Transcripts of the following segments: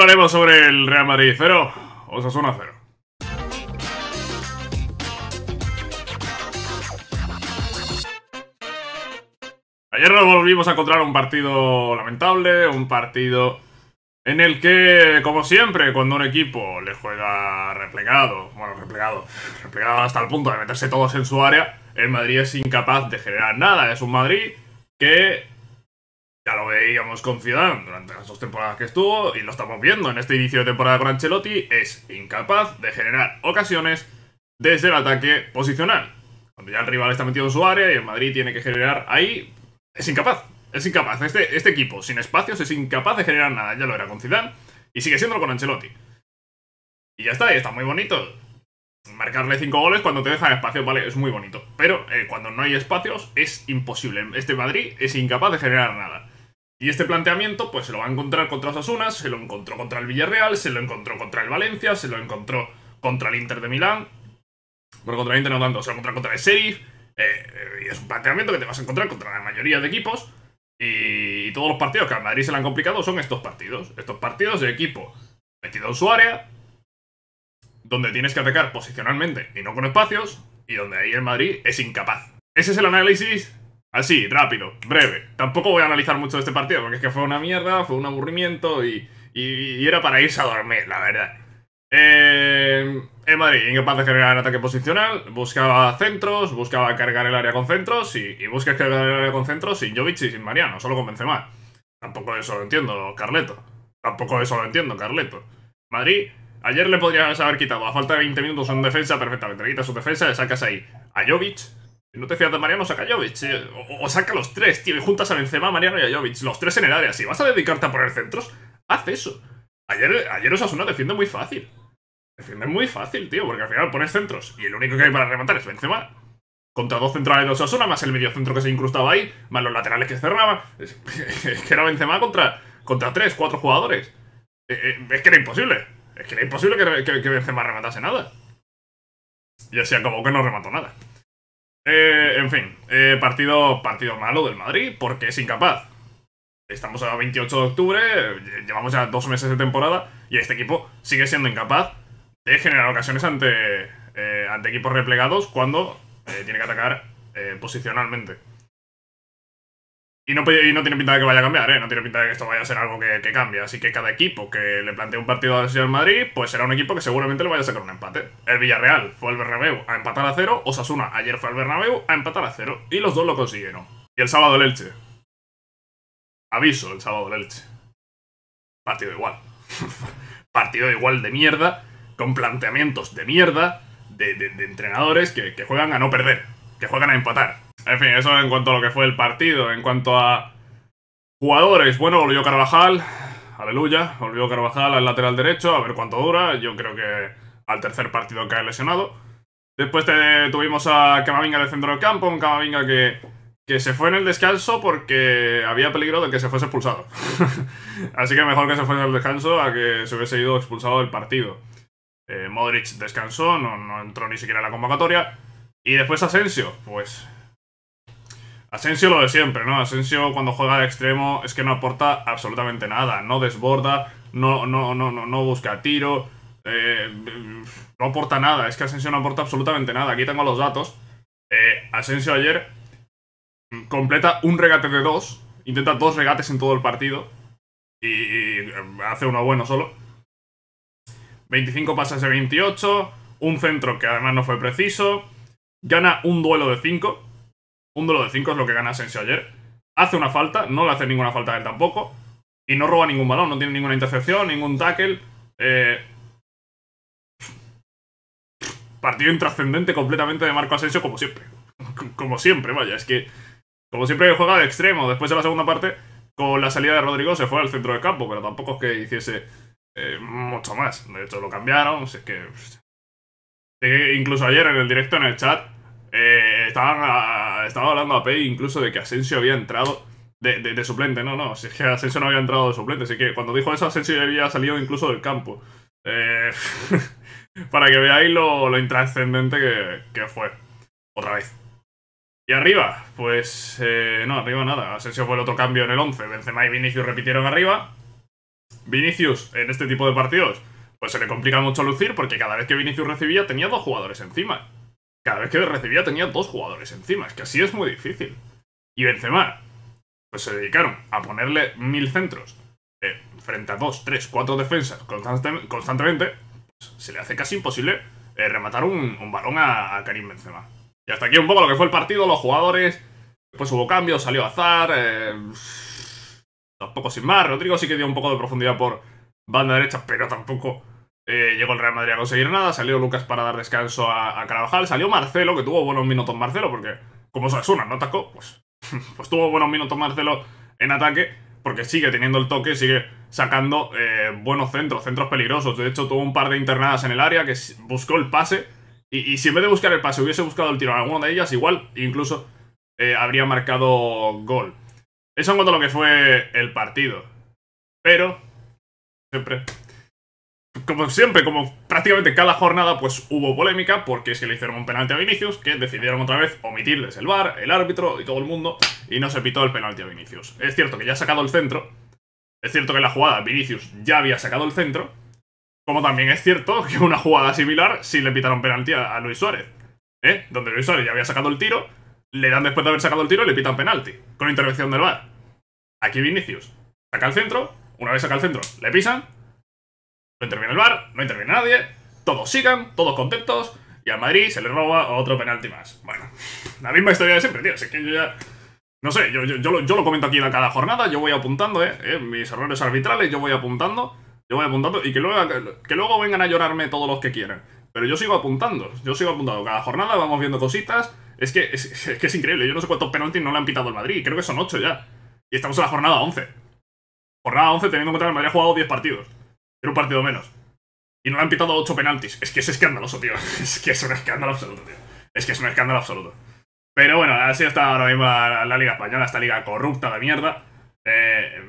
hablaremos sobre el Real Madrid 0, zona 0. Ayer nos volvimos a encontrar un partido lamentable, un partido en el que, como siempre, cuando un equipo le juega replegado, bueno, replegado, replegado hasta el punto de meterse todos en su área, el Madrid es incapaz de generar nada. Es un Madrid que ya lo veíamos con Zidane durante las dos temporadas que estuvo y lo estamos viendo en este inicio de temporada con Ancelotti, es incapaz de generar ocasiones desde el ataque posicional. Cuando ya el rival está metido en su área y el Madrid tiene que generar ahí, es incapaz. Es incapaz. Este, este equipo sin espacios es incapaz de generar nada. Ya lo era con Zidane y sigue siéndolo con Ancelotti. Y ya está, y está muy bonito. Marcarle cinco goles cuando te dejan espacios, vale, es muy bonito. Pero eh, cuando no hay espacios es imposible. Este Madrid es incapaz de generar nada. Y este planteamiento, pues se lo va a encontrar contra Osasuna, se lo encontró contra el Villarreal, se lo encontró contra el Valencia, se lo encontró contra el Inter de Milán. pero contra el Inter no tanto, se lo encontró contra el Serif, eh, y es un planteamiento que te vas a encontrar contra la mayoría de equipos. Y, todos los partidos que a Madrid se le han complicado son estos partidos. Estos partidos de equipo metido en su área, donde tienes que atacar posicionalmente y no con espacios, y donde ahí el Madrid es incapaz. Ese es el análisis Así, rápido, breve. Tampoco voy a analizar mucho este partido, porque es que fue una mierda, fue un aburrimiento y, era para irse a dormir, la verdad. Eh, en Madrid, incapaz de generar un ataque posicional, buscaba centros, buscaba cargar el área con centros y, buscas cargar el área con centros sin Jovic y sin Mariano, solo convence más Tampoco eso lo entiendo, Carleto. Tampoco eso lo entiendo, Carleto. Madrid, ayer le podrías haber quitado a falta de 20 minutos en defensa perfectamente. Le quitas su defensa, le sacas ahí a Jovic, no te fías de Mariano Sakajovic, eh. o, o, saca los tres, tío, y juntas a Benzema, Mariano y a Jovic, los tres en el área. Si vas a dedicarte a poner centros, haz eso. Ayer, ayer Osasuna defiende muy fácil. Defiende muy fácil, tío, porque al final pones centros y el único que hay para rematar es Benzema. Contra dos centrales de Osasuna, más el mediocentro que se incrustaba ahí, más los laterales que cerraban. Es que era Benzema contra, contra tres, cuatro jugadores. Eh, eh, es que era imposible. Es que era imposible que, que, que Benzema rematase nada. Y así acabó que no remató nada. Eh, en fin, eh, partido, partido malo del Madrid porque es incapaz. Estamos a 28 de octubre, llevamos ya dos meses de temporada y este equipo sigue siendo incapaz de generar ocasiones ante, eh, ante equipos replegados cuando tiene que atacar posicionalmente. Y no, no, tiene pinta de que vaya a cambiar, ¿eh? No tiene pinta de que esto vaya a ser algo que, que cambie. Así que cada equipo que le plantee un partido al Real Madrid, pues será un equipo que seguramente le vaya a sacar un empate. El Villarreal fue al Bernabeu a empatar a cero. Osasuna ayer fue al Bernabeu a empatar a cero. Y los dos lo consiguieron. Y el sábado el Elche. Aviso, el sábado del Elche. Partido igual. partido igual de mierda, con planteamientos de mierda, de, entrenadores que juegan a no perder, que juegan a empatar en fin, eso en cuanto a lo que fue el partido. En cuanto a jugadores, bueno, volvió Carvajal, aleluya, volvió Carvajal al lateral derecho, a ver cuánto dura. Yo creo que al tercer partido cae lesionado. Después tuvimos a Camavinga de centro del campo, un Camavinga que, que se fue en el descanso porque había peligro de que se fuese expulsado. Así que mejor que se fuese el descanso a que se hubiese ido expulsado del partido. Eh, Modric descansó, no, no entró ni siquiera en la convocatoria. Y después Asensio, pues Asensio lo de siempre, ¿no? Asensio cuando juega de extremo es que no aporta absolutamente nada. No desborda, no, no, no, no, busca tiro, eh, no aporta nada. Es que Asensio no aporta absolutamente nada. Aquí tengo los datos. Eh, Asensio ayer completa un regate de dos, intenta dos regates en todo el partido y hace uno bueno solo. 25 pasas de 28, un centro que además no fue preciso, gana un duelo de 5 un duelo de 5 es lo que gana Asensio ayer. Hace una falta, no le hace ninguna falta a él tampoco. Y no roba ningún balón, no tiene ninguna intercepción, ningún tackle. Eh, partido intrascendente completamente de Marco Asensio, como siempre. Como siempre, vaya, es que. Como siempre juega de extremo. Después de la segunda parte, con la salida de Rodrigo, se fue al centro de campo, pero tampoco es que hiciese eh, mucho más. De hecho, lo cambiaron. es que. Incluso ayer en el directo en el chat eh, estaban a estaba hablando a Pei incluso de que Asensio había entrado de, suplente. No, no, si es que Asensio no había entrado de suplente. Así que cuando dijo eso, Asensio ya había salido incluso del campo. Eh, para que veáis lo, lo intrascendente que, fue. Otra vez. Y arriba, pues eh, no, arriba nada. Asensio fue el otro cambio en el 11. Benzema y Vinicius repitieron arriba. Vinicius, en este tipo de partidos, pues se le complica mucho lucir porque cada vez que Vinicius recibía tenía dos jugadores encima cada vez que recibía tenía dos jugadores encima. Es que así es muy difícil. Y Benzema, pues se dedicaron a ponerle mil centros eh, frente a dos, tres, cuatro defensas constantemente. Pues se le hace casi imposible eh, rematar un, balón a, Karim Benzema. Y hasta aquí un poco lo que fue el partido, los jugadores. Después hubo cambios, salió Azar. Eh, tampoco sin más. Rodrigo sí que dio un poco de profundidad por banda derecha, pero tampoco eh, llegó el Real Madrid a conseguir nada, salió Lucas para dar descanso a, Carvajal, salió Marcelo, que tuvo buenos minutos Marcelo, porque como una no atacó, pues, pues, tuvo buenos minutos Marcelo en ataque, porque sigue teniendo el toque, sigue sacando eh, buenos centros, centros peligrosos. De hecho, tuvo un par de internadas en el área que buscó el pase, y, si en vez de buscar el pase hubiese buscado el tiro en alguna de ellas, igual incluso eh, habría marcado gol. Eso en cuanto a lo que fue el partido. Pero, siempre como siempre, como prácticamente cada jornada, pues hubo polémica porque se le hicieron un penalti a Vinicius, que decidieron otra vez omitirles el bar, el árbitro y todo el mundo, y no se pitó el penalti a Vinicius. Es cierto que ya ha sacado el centro, es cierto que en la jugada Vinicius ya había sacado el centro, como también es cierto que una jugada similar sí le pitaron penalti a, Luis Suárez, ¿eh? donde Luis Suárez ya había sacado el tiro, le dan después de haber sacado el tiro y le pitan penalti, con intervención del bar. Aquí Vinicius saca el centro, una vez saca el centro, le pisan no interviene el bar, no interviene nadie, todos sigan, todos contentos, y al Madrid se le roba otro penalti más. Bueno, la misma historia de siempre, tío. Es que yo ya. No sé, yo, lo, comento aquí cada jornada, yo voy apuntando, eh, eh, Mis errores arbitrales, yo voy apuntando, yo voy apuntando, y que luego, que luego vengan a llorarme todos los que quieran. Pero yo sigo apuntando, yo sigo apuntando. Cada jornada vamos viendo cositas. Es que es, que es increíble, yo no sé cuántos penaltis no le han pitado al Madrid, creo que son 8 ya. Y estamos en la jornada 11. Jornada 11 teniendo en cuenta que el Madrid ha jugado 10 partidos. Tiene un partido menos. Y no le han pitado 8 penaltis. Es que es escandaloso, tío. Es que es un escándalo absoluto, tío. Es que es un escándalo absoluto. Pero bueno, así está ahora mismo la, Liga Española, esta liga corrupta de mierda. Eh,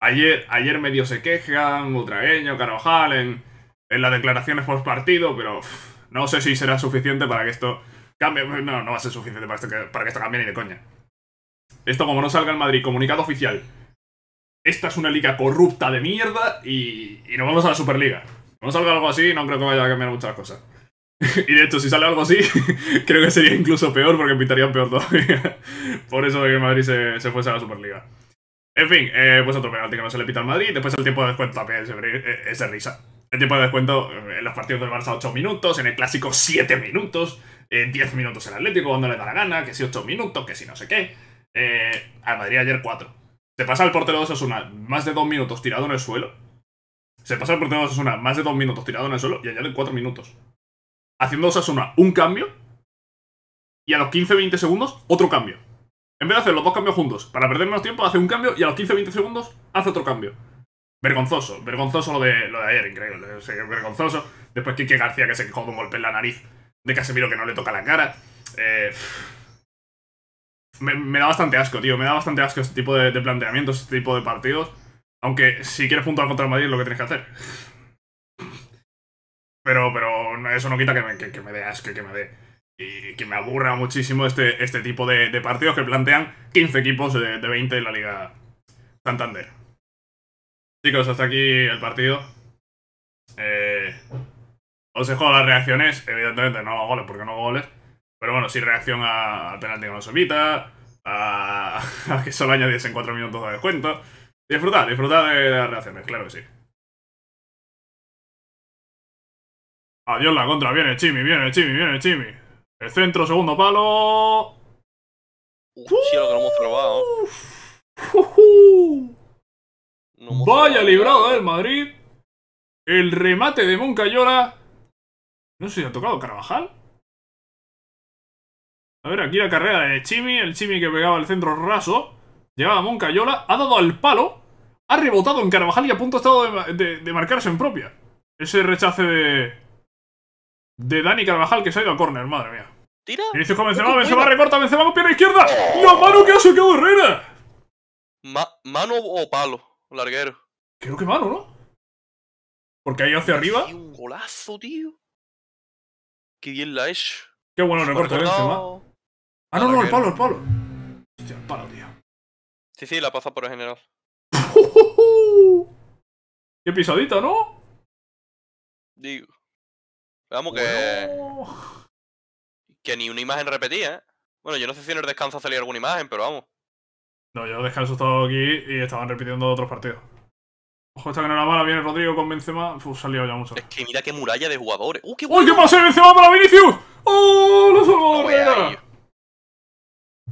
ayer, ayer medio se quejan, Ultragueño, Carvajal, en, en las declaraciones post partido, pero no sé si será suficiente para que esto cambie. No, no va a ser suficiente para, esto, para que esto cambie ni de coña. Esto, como no salga en Madrid, comunicado oficial, esta es una liga corrupta de mierda y, y nos vamos a la Superliga. No salga algo así, no creo que vaya a cambiar muchas cosas. y de hecho, si sale algo así, creo que sería incluso peor porque pintarían peor todavía. Por eso que Madrid se, fuese a la Superliga. En fin, eh, pues otro penalti que no se le pita al Madrid. Después el tiempo de descuento también eh, es de risa. El tiempo de descuento eh, en los partidos del Barça 8 minutos, en el clásico 7 minutos, En 10 minutos el Atlético cuando le da la gana, que si 8 minutos, que si no sé qué. al Madrid ayer 4. Se pasa el portero de Osasuna más de dos minutos tirado en el suelo. Se pasa el portero de Osasuna más de dos minutos tirado en el suelo y añaden cuatro minutos. Haciendo Osasuna un cambio y a los 15-20 segundos otro cambio. En vez de hacer los dos cambios juntos, para perder menos tiempo, hace un cambio y a los 15-20 segundos hace otro cambio. Vergonzoso, vergonzoso lo de, lo de ayer, increíble, vergonzoso. Después Kike García que se quejó de un golpe en la nariz de Casemiro que no le toca la cara. Eh, me, da bastante asco, tío. Me da bastante asco este tipo de, planteamientos, este tipo de partidos. Aunque si quieres puntuar contra el Madrid lo que tienes que hacer. Pero, pero eso no quita que me, que, dé asco, que me dé. Y que me aburra muchísimo este, este tipo de, partidos que plantean 15 equipos de, 20 en la Liga Santander. Chicos, hasta aquí el partido. Eh, os dejo las reacciones. Evidentemente no hago goles porque no hago goles. Pero bueno, sí reacción al penalti con los evita, a, que solo añadiesen 4 minutos de descuento. Disfrutar, disfrutar de, las reacciones, claro que sí. Adiós la contra, viene el Chimi, viene el Chimi, viene el Chimi. El centro, segundo palo. Uf, lo que lo hemos probado. ¿eh? Vaya librado el Madrid. El remate de Moncayola. No sé si ha tocado Carvajal. A ver, aquí la carrera de Chimi, el Chimi que pegaba el centro raso. Llegaba Moncayola, ha dado al palo, ha rebotado en Carvajal y a punto ha estado de, marcarse en propia. Ese rechace de. de Dani Carvajal que se ha ido a corner, madre mía. Tira. con Benzema, Benzema recorta, Benzema con pierna izquierda. ¡La mano que ha sacado Herrera! ¿Mano o palo? Larguero. Creo que mano, ¿no? Porque ahí hacia arriba. Un golazo, tío. Qué bien la he hecho. Qué bueno recorte Benzema. Ah, no, no, el palo, el palo. Hostia, el palo, tío. Sí, sí, la pasa por el general. ¡Qué pisadita, ¿no? Digo. Vamos que. Que ni una imagen repetía, ¿eh? Bueno, yo no sé si en el descanso salía alguna imagen, pero vamos. No, yo descanso estaba aquí y estaban repitiendo otros partidos. Ojo, esta que no la mala viene Rodrigo con Benzema. Uf, salió ya mucho. Es que mira qué muralla de jugadores. ¡Uh, ¡Uy, qué guay! ¡Uy, qué pase Benzema para Vinicius! ¡Oh, lo salvó!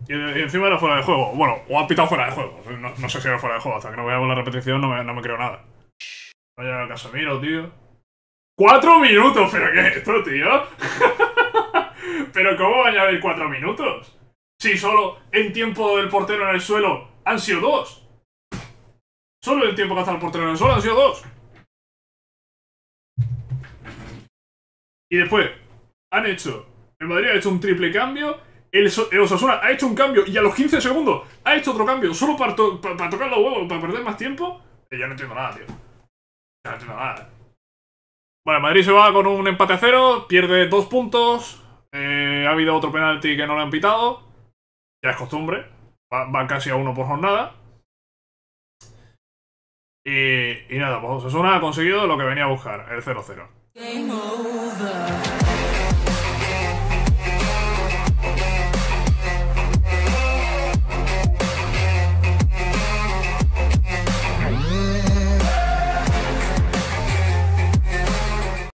Y, encima era fuera de juego. Bueno, o ha pitado fuera de juego. No, sé si era fuera de juego. Hasta que no vea la repetición no me, no me creo nada. Vaya Casemiro, tío. ¡Cuatro minutos! ¿Pero qué es esto, tío? ¿Pero cómo va a añadir cuatro minutos? Si solo en tiempo del portero en el suelo han sido dos. Solo el tiempo que ha estado el portero en el suelo han sido dos. Y después, han hecho... El Madrid ha hecho un triple cambio el, eh, Osasuna ha hecho un cambio y a los 15 segundos ha hecho otro cambio solo para, para, tocar los huevos, para perder más tiempo. Y eh, ya no entiendo nada, tío. Ya no entiendo nada. Eh. Vale, Madrid se va con un empate a cero, pierde dos puntos. ha habido otro penalti que no le han pitado. Ya es costumbre. Van va casi a uno por jornada. Y, y nada, pues Osasuna ha conseguido lo que venía a buscar, el 0-0.